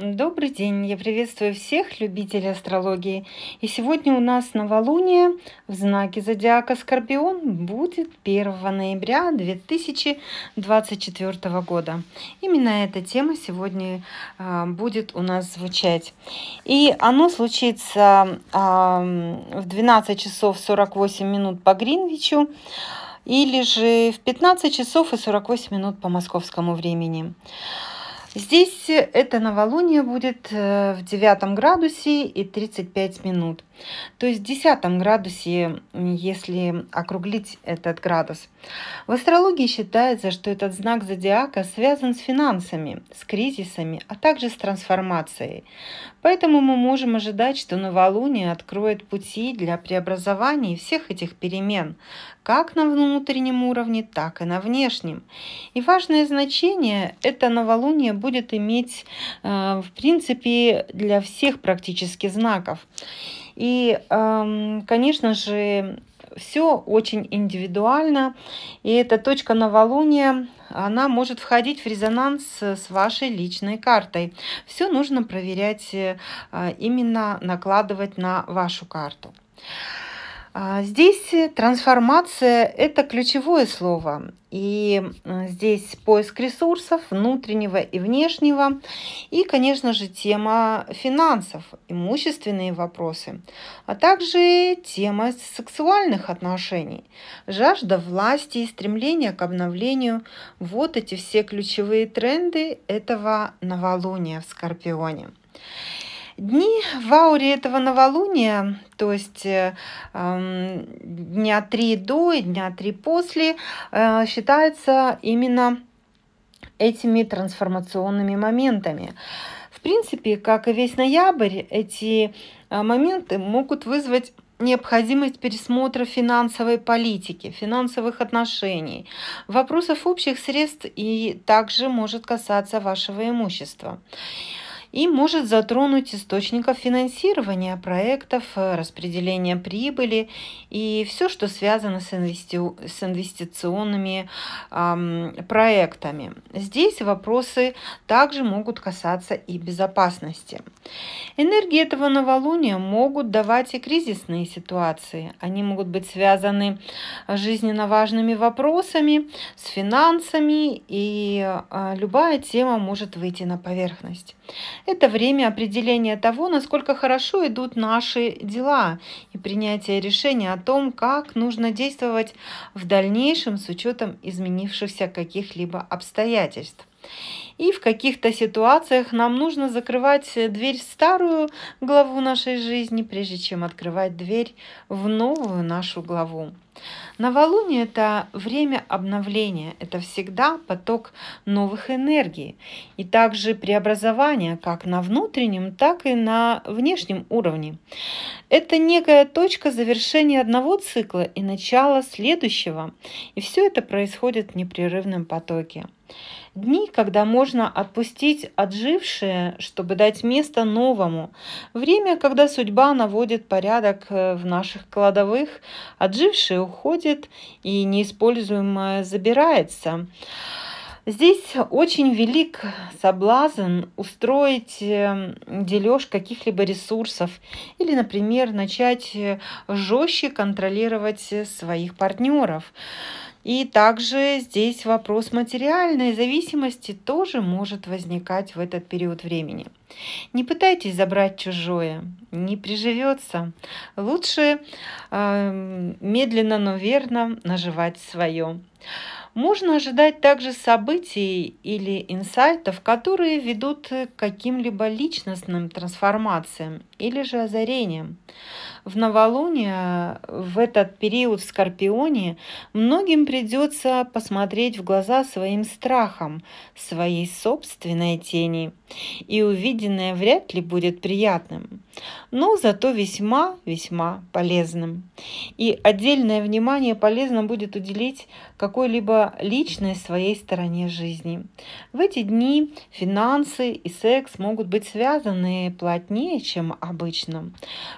Добрый день! Я приветствую всех любителей астрологии. И сегодня у нас новолуние в знаке зодиака Скорпион будет 1 ноября 2024 года. Именно эта тема сегодня а, будет у нас звучать. И оно случится а, в 12 часов 48 минут по Гринвичу или же в 15 часов и 48 минут по московскому времени. Здесь это новолуние будет э, в девятом градусе и 35 минут то есть в 10 градусе, если округлить этот градус. В астрологии считается, что этот знак зодиака связан с финансами, с кризисами, а также с трансформацией. Поэтому мы можем ожидать, что новолуние откроет пути для преобразования всех этих перемен, как на внутреннем уровне, так и на внешнем. И важное значение это новолуние будет иметь, э, в принципе, для всех практически знаков. И, эм, конечно же, все очень индивидуально. И эта точка новолуния, она может входить в резонанс с вашей личной картой. Все нужно проверять, э, именно накладывать на вашу карту. А, здесь э, трансформация – это ключевое слово. И э, здесь поиск ресурсов внутреннего и внешнего. И, конечно же, тема финансов, имущественные вопросы. А также тема сексуальных отношений. Жажда власти и стремление к обновлению – вот эти все ключевые тренды этого новолуния в Скорпионе. Дни в ауре этого новолуния, то есть э, дня три до и дня три после, э, считаются именно этими трансформационными моментами. В принципе, как и весь ноябрь, эти э, моменты могут вызвать необходимость пересмотра финансовой политики, финансовых отношений, вопросов общих средств и также может касаться вашего имущества и может затронуть источников финансирования проектов, э, распределения прибыли и все, что связано с, инвести... с инвестиционными эм, проектами. Здесь вопросы также могут касаться и безопасности. Энергии этого новолуния могут давать и кризисные ситуации. Они могут быть связаны с жизненно важными вопросами, с финансами, и э, любая тема может выйти на поверхность. Это время определения того, насколько хорошо идут наши дела и принятия решения о том, как нужно действовать в дальнейшем с учетом изменившихся каких-либо обстоятельств. И в каких-то ситуациях нам нужно закрывать дверь в старую главу нашей жизни, прежде чем открывать дверь в новую нашу главу. Новолуние – это время обновления, это всегда поток новых энергий и также преобразования как на внутреннем, так и на внешнем уровне. Это некая точка завершения одного цикла и начала следующего, и все это происходит в непрерывном потоке. Дни, когда можно отпустить отжившее, чтобы дать место новому. Время, когда судьба наводит порядок э, в наших кладовых, отжившие уходит и неиспользуемое забирается. Здесь очень велик соблазн устроить э, дележ каких-либо ресурсов или, например, начать э, жестче контролировать своих партнеров. И также здесь вопрос материальной зависимости тоже может возникать в этот период времени. Не пытайтесь забрать чужое, не приживется. Лучше э, медленно, но верно наживать свое. Можно ожидать также событий или инсайтов, которые ведут к каким-либо личностным трансформациям или же озарениям. В новолуние, в этот период в Скорпионе, многим придется посмотреть в глаза своим страхом, своей собственной тени и увидеть, увиденное вряд ли будет приятным но зато весьма-весьма полезным. И отдельное внимание полезно будет уделить какой-либо личной своей стороне жизни. В эти дни финансы и секс могут быть связаны плотнее, чем обычно.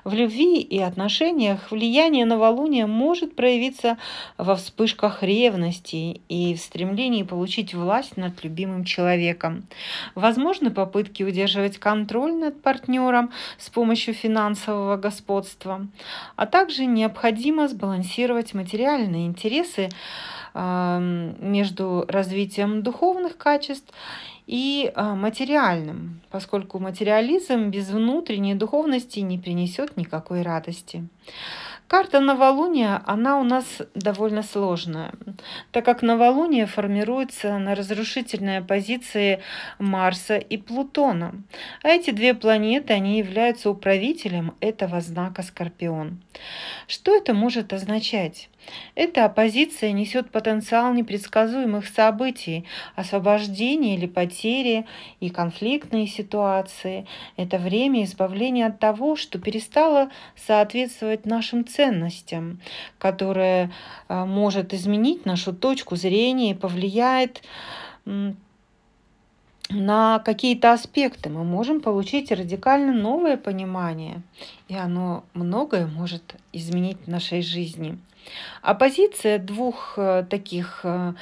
В любви и отношениях влияние новолуния может проявиться во вспышках ревности и в стремлении получить власть над любимым человеком. Возможно, попытки удерживать контроль над партнером с помощью помощью финансового господства, а также необходимо сбалансировать материальные интересы эм, между развитием духовных качеств и э, материальным, поскольку материализм без внутренней духовности не принесет никакой радости. Карта новолуния, она у нас довольно сложная, так как новолуние формируется на разрушительной оппозиции Марса и Плутона. А эти две планеты, они являются управителем этого знака Скорпион. Что это может означать? Эта оппозиция несет потенциал непредсказуемых событий, освобождения или потери и конфликтные ситуации. Это время избавления от того, что перестало соответствовать нашим ценностям, которое а, может изменить нашу точку зрения и повлияет на какие-то аспекты мы можем получить радикально новое понимание, и оно многое может изменить в нашей жизни. Оппозиция двух э, таких, э,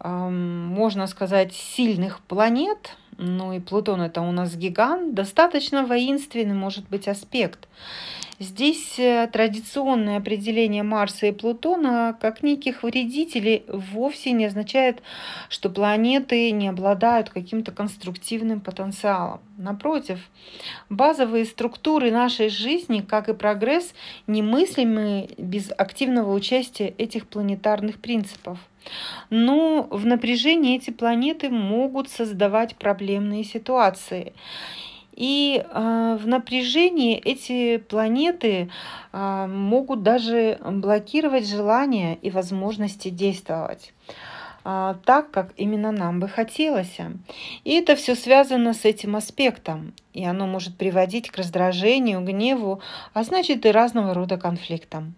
эм, можно сказать, сильных планет – ну и Плутон это у нас гигант, достаточно воинственный может быть аспект. Здесь э, традиционное определение Марса и Плутона как неких вредителей вовсе не означает, что планеты не обладают каким-то конструктивным потенциалом. Напротив, базовые структуры нашей жизни, как и прогресс, немыслимы без активного участия этих планетарных принципов. Но ну, в напряжении эти планеты могут создавать проблемные ситуации. И э, в напряжении эти планеты э, могут даже блокировать желания и возможности действовать. А, так, как именно нам бы хотелось. И это все связано с этим аспектом, и оно может приводить к раздражению, гневу, а значит и разного рода конфликтам.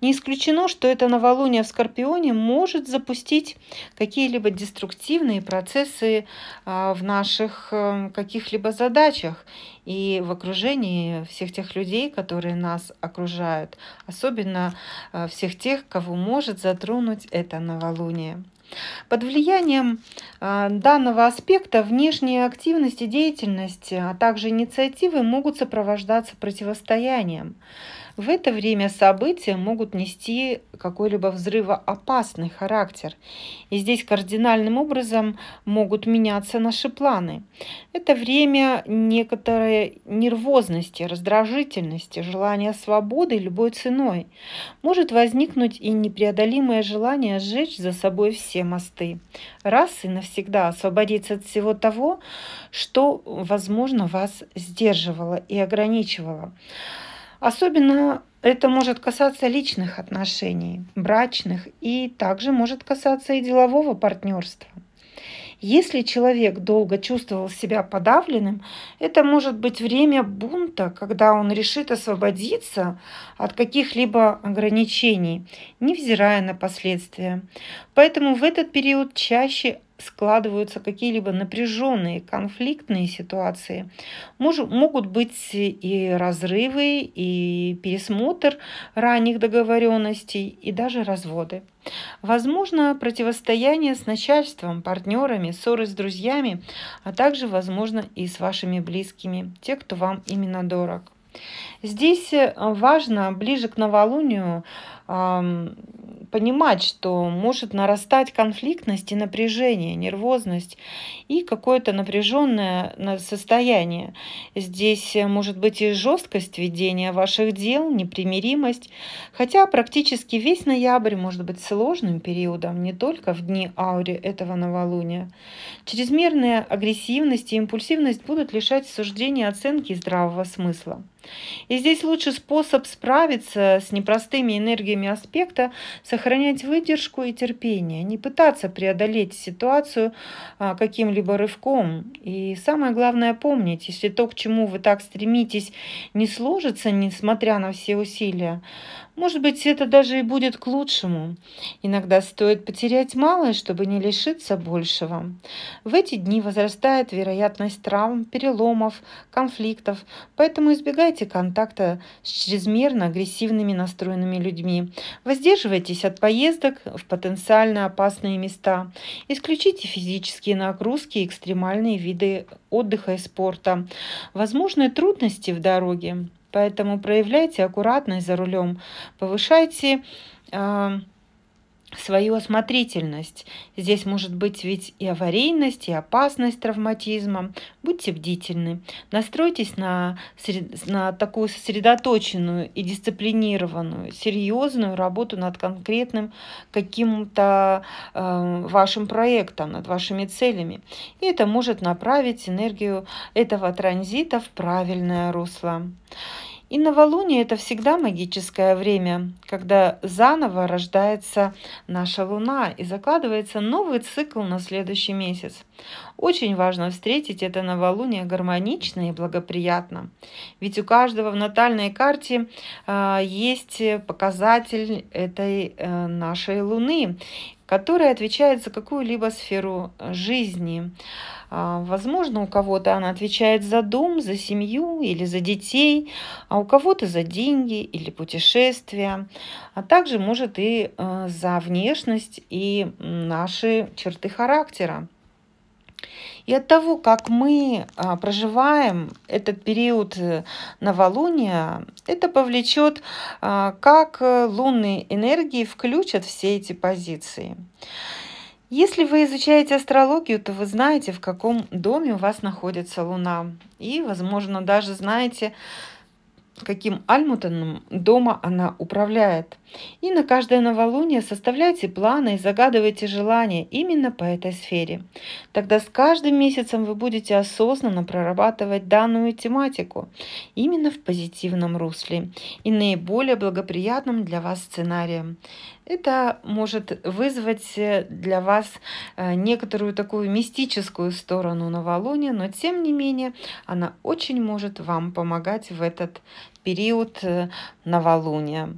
Не исключено, что это новолуние в Скорпионе может запустить какие-либо деструктивные процессы а, в наших э, каких-либо задачах и в окружении всех тех людей, которые нас окружают, особенно э, всех тех, кого может затронуть это новолуние. Под влиянием э, данного аспекта внешняя активность и деятельность, а также инициативы могут сопровождаться противостоянием. В это время события могут нести какой-либо взрывоопасный характер. И здесь кардинальным образом могут меняться наши планы. Это время некоторой нервозности, раздражительности, желания свободы любой ценой. Может возникнуть и непреодолимое желание сжечь за собой всех мосты, раз и навсегда освободиться от всего того, что, возможно, вас сдерживало и ограничивало. Особенно это может касаться личных отношений, брачных и также может касаться и делового партнерства. Если человек долго чувствовал себя подавленным, это может быть время бунта, когда он решит освободиться от каких-либо ограничений, невзирая на последствия. Поэтому в этот период чаще складываются какие-либо напряженные конфликтные ситуации, мож, могут быть и разрывы, и пересмотр ранних договоренностей, и даже разводы. Возможно противостояние с начальством, партнерами, ссоры с друзьями, а также, возможно, и с вашими близкими, те, кто вам именно дорог. Здесь важно ближе к новолунию понимать, что может нарастать конфликтность и напряжение, нервозность и какое-то напряженное э, состояние. Здесь э, может быть и жесткость ведения ваших дел, непримиримость, хотя практически весь ноябрь может быть сложным периодом, не только в дни аури этого новолуния. Чрезмерная агрессивность и импульсивность будут лишать суждения оценки и здравого смысла. И здесь лучший способ справиться с непростыми энергиями сторонами аспекта, сохранять выдержку и терпение, не пытаться преодолеть ситуацию а, каким-либо рывком. И самое главное помнить, если то, к чему вы так стремитесь, не сложится, несмотря на все усилия, может быть, это даже и будет к лучшему. Иногда стоит потерять малое, чтобы не лишиться большего. В эти дни возрастает вероятность травм, переломов, конфликтов, поэтому избегайте контакта с чрезмерно агрессивными настроенными людьми. Воздерживайтесь от поездок в потенциально опасные места. Исключите физические нагрузки и экстремальные виды отдыха и спорта. Возможны трудности в дороге, поэтому проявляйте аккуратность за рулем, повышайте э, свою осмотрительность. Здесь может быть ведь и аварийность, и опасность травматизма. Будьте бдительны. Настройтесь на, на такую сосредоточенную и дисциплинированную, серьезную работу над конкретным каким-то э, вашим проектом, над вашими целями. И это может направить энергию этого транзита в правильное русло. И новолуние – это всегда магическое время, когда заново рождается наша Луна и закладывается новый цикл на следующий месяц. Очень важно встретить это новолуние гармонично и благоприятно. Ведь у каждого в натальной карте э, есть показатель этой э, нашей Луны которая отвечает за какую-либо сферу э, жизни. А, возможно, у кого-то она отвечает за дом, за семью или за детей, а у кого-то за деньги или путешествия, а также может и э, за внешность и наши черты характера. И от того, как мы а, проживаем этот период э, новолуния, это повлечет, а, как э, лунные энергии включат все эти позиции. Если вы изучаете астрологию, то вы знаете, в каком доме у вас находится Луна. И, возможно, даже знаете, каким Альмутоном дома она управляет. И на каждое новолуние составляйте планы и загадывайте желания именно по этой сфере. Тогда с каждым месяцем вы будете осознанно прорабатывать данную тематику именно в позитивном русле и наиболее благоприятном для вас сценарием это может вызвать э, для вас э, некоторую такую мистическую сторону новолуния, но тем не менее она очень может вам помогать в этот период э, новолуния.